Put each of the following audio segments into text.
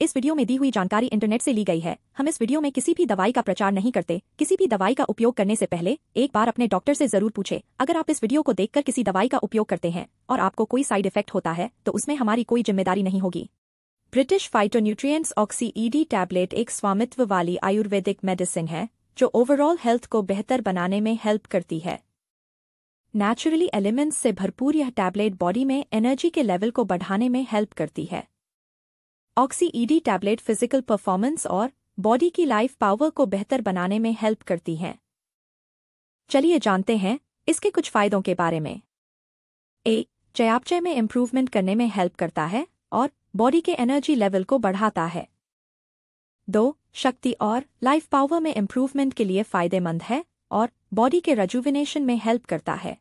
इस वीडियो में दी हुई जानकारी इंटरनेट से ली गई है हम इस वीडियो में किसी भी दवाई का प्रचार नहीं करते किसी भी दवाई का उपयोग करने से पहले एक बार अपने डॉक्टर से जरूर पूछे अगर आप इस वीडियो को देखकर किसी दवाई का उपयोग करते हैं और आपको कोई साइड इफेक्ट होता है तो उसमें हमारी कोई जिम्मेदारी नहीं होगी British phyto oxy oxy ED tablet एक स्वामित्व वाली आयुर्वेदिक मेडिसिन है जो ओवरऑल हेल्थ को बेहतर बनाने में हेल्प करती है नेचुरली एलिमेंट्स से भरपूर यह टैबलेट बॉडी में एनर्जी के लेवल को बढ़ाने में हेल्प करती है oxy ED tablet physical performance और बॉडी की लाइफ पावर को बेहतर बनाने में हेल्प करती हैं चलिए जानते हैं इसके कुछ फायदों के बारे में ए चयापचय में इम्प्रूवमेंट करने में हेल्प करता है और बॉडी के एनर्जी लेवल को बढ़ाता है दो शक्ति और लाइफ पावर में इम्प्रूवमेंट के लिए फायदेमंद है और बॉडी के रजुविनेशन में हेल्प करता है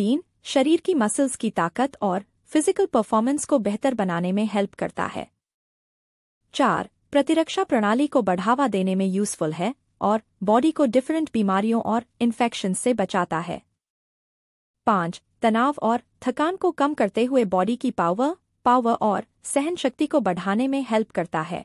तीन शरीर की मसल्स की ताकत और फिजिकल परफॉर्मेंस को बेहतर बनाने में हेल्प करता है चार प्रतिरक्षा प्रणाली को बढ़ावा देने में यूजफुल है और बॉडी को डिफरेंट बीमारियों और इन्फेक्शन से बचाता है पांच तनाव और थकान को कम करते हुए बॉडी की पावर पावर और सहन शक्ति को बढ़ाने में हेल्प करता है